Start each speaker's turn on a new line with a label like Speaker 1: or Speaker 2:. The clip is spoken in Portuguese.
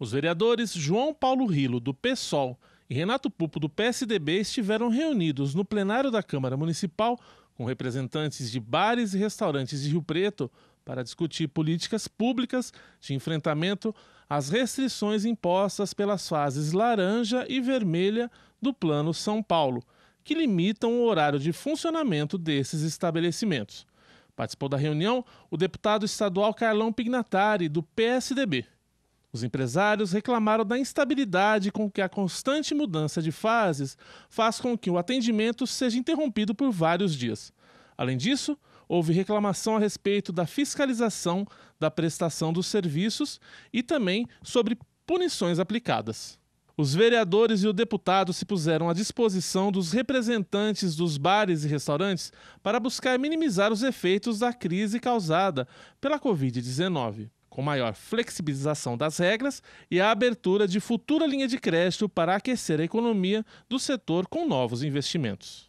Speaker 1: Os vereadores João Paulo Rilo, do PSOL, e Renato Pupo, do PSDB, estiveram reunidos no plenário da Câmara Municipal com representantes de bares e restaurantes de Rio Preto para discutir políticas públicas de enfrentamento às restrições impostas pelas fases laranja e vermelha do Plano São Paulo, que limitam o horário de funcionamento desses estabelecimentos. Participou da reunião o deputado estadual Carlão Pignatari, do PSDB. Os empresários reclamaram da instabilidade com que a constante mudança de fases faz com que o atendimento seja interrompido por vários dias. Além disso, houve reclamação a respeito da fiscalização da prestação dos serviços e também sobre punições aplicadas. Os vereadores e o deputado se puseram à disposição dos representantes dos bares e restaurantes para buscar minimizar os efeitos da crise causada pela Covid-19 com maior flexibilização das regras e a abertura de futura linha de crédito para aquecer a economia do setor com novos investimentos.